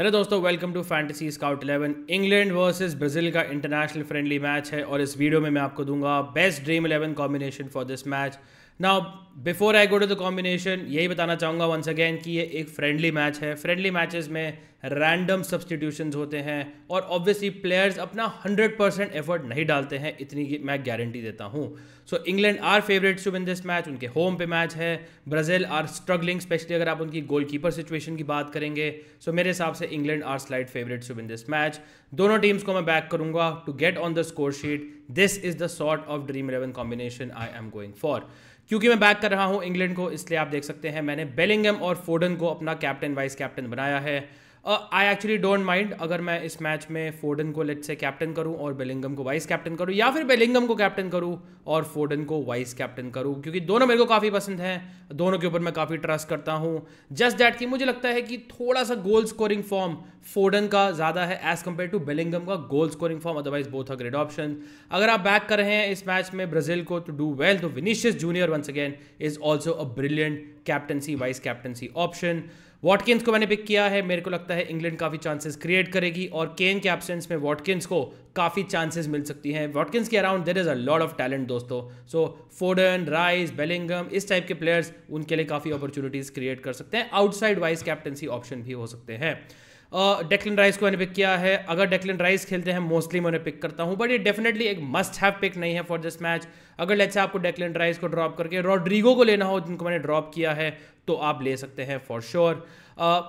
Hello दोस्तों welcome to fantasy scout 11 England versus Brazil का international friendly match है और इस वीडियो में मैं आपको दूंगा best dream 11 combination for this match now before I go to the combination यही बताना चाहूंगा वंस अगेन कि ये एक फ्रेंडली मैच है फ्रेंडली मैचेस में रैंडम सब्सटीट्यूशन होते हैं और ऑब्वियसली प्लेयर्स अपना हंड्रेड परसेंट एफर्ट नहीं डालते हैं इतनी मैं गारंटी देता हूँ सो England are favourites to win this match उनके होम पे मैच है ब्राज़ील आर स्ट्रगलिंग स्पेशली अगर आप उनकी गोलकीपर सिचुएशन की बात करेंगे सो so मेरे हिसाब से England are slight favourites to win this match दोनों टीम्स को मैं बैक करूंगा to get on the score sheet this is the sort of dream eleven combination I am going for क्योंकि मैं बैक कर रहा हूं इंग्लैंड को इसलिए आप देख सकते हैं मैंने बेलिंगम और फोर्डन को अपना कैप्टन वाइस कैप्टन बनाया है आई एक्चुअली डोंट माइंड अगर मैं इस मैच में फोर्डन को लेट से कैप्टन करूं और बेलिंगम को वाइस कैप्टन करूं या फिर बेलिंगम को कैप्टन करूं और फोर्डन को वाइस कैप्टन करूं क्योंकि दोनों मेरे को काफ़ी पसंद हैं दोनों के ऊपर मैं काफ़ी ट्रस्ट करता हूं जस्ट दैट कि मुझे लगता है कि थोड़ा सा गोल स्कोरिंग फॉर्म फोर्डन का ज़्यादा है एज़ कम्पेयर टू बेलिंगम का goal scoring form otherwise both a great option अगर आप बैक कर रहे हैं इस मैच में ब्राज़ील को टू डू वेल तो Vinicius junior once again is also a brilliant captaincy vice captaincy option Watkins को मैंने पिक किया है मेरे को लगता है इंग्लैंड काफ़ी चांसेस क्रिएट करेगी और केन के एबसेंस में वॉटकिंस को काफ़ी चांसेस मिल सकती हैं वॉटकिंस के around there is a lot of talent दोस्तों सो फोडन राइस बेलिंगम इस टाइप के प्लेयर्स उनके लिए काफ़ी अपॉर्चुनिटीज़ क्रिएट कर सकते हैं आउटसाइड वाइज कैप्टनसी ऑप्शन भी हो सकते हैं डेक्लिन uh, राइस को मैंने पिक किया है अगर डेक्लिन राइस खेलते हैं मोस्टली मैं उन्हें पिक करता हूँ बट ये डेफिनेटली एक मस्ट हैव पिक नहीं है फॉर दिस मैच अगर लेट्स आपको डेक्लिन राइस को ड्रॉप करके रॉड्रिगो को लेना हो जिनको मैंने ड्रॉप किया है तो आप ले सकते हैं फॉर श्योर sure.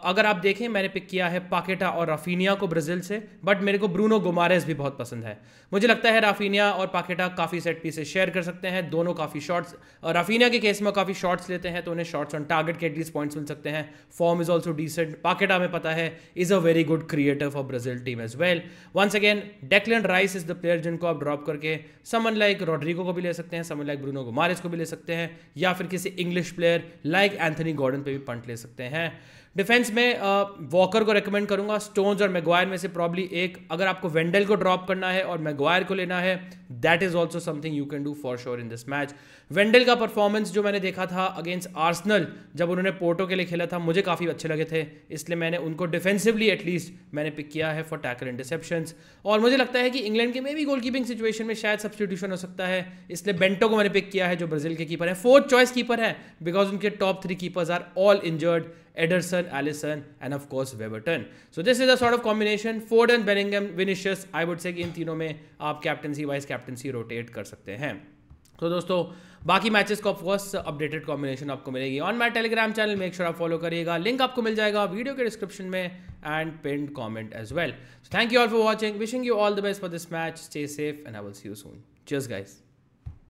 अगर आप देखें मैंने पिक किया है पाकेटा और राफीनिया को ब्राज़ील से बट मेरे को ब्रूनो गुमारेस भी बहुत पसंद है मुझे लगता है राफीनिया और पाकेटा काफ़ी सेट पीसेस शेयर कर सकते हैं दोनों काफ़ी शॉट्स राफीनिया के केस में काफ़ी शॉट्स लेते हैं तो उन्हें शॉट्स ऑन टारगेट के एटलीस्ट पॉइंट्स मिल सकते हैं form is also decent Paqueta में पता है is a very good creator for Brazil team as well once again Declan Rice is the player जिनको आप ड्रॉप करके समन लाइक रॉड्रिगो को भी ले सकते हैं समन लाइक ब्रूनो गुमारेस को भी ले सकते हैं या फिर किसी इंग्लिश प्लेयर लाइक एंथनी यानी गॉर्डन पे भी पंट ले सकते हैं डिफेंस में वॉकर को रेकमेंड करूंगा स्टोन्स और मेगवायर में से प्रॉब्ली एक अगर आपको वेंडल को ड्रॉप करना है और मेगवायर को लेना है that is also something you can do for sure in this match Wendell का परफॉर्मेंस जो मैंने देखा था अगेंस्ट आर्सनल जब उन्होंने पोर्टो के लिए खेला था मुझे काफ़ी अच्छे लगे थे इसलिए मैंने उनको डिफेंसिवली एटलीस्ट मैंने पिक किया है फॉर टैकल इंटरसेप्शन और मुझे लगता है कि इंग्लैंड के मे भी गोल कीपिंग सिचुएशन में शायद सब्सटीट्यूशन हो सकता है इसलिए बेंटो को मैंने पिक किया है जो ब्राजील के कीपर है फोर्थ चॉइस कीपर है बिकॉज उनके top three keepers are all injured Ederson, Allison, and of course Weberton. So this is a sort of combination. Ford and Bellingham, Vinicius, I would say कि इन तीनों में आप captaincy vice captaincy rotate कर सकते हैं तो दोस्तों बाकी मैचेस को ऑफकोर्स अपडेटेड कॉम्बिनेशन आपको मिलेगी on my Telegram channel make sure आप फॉलो करिएगा लिंक आपको मिल जाएगा वीडियो के डिस्क्रिप्शन में and pinned comment as well thank you all for watching wishing you all the best for this match stay safe and I will see you soon चेस guys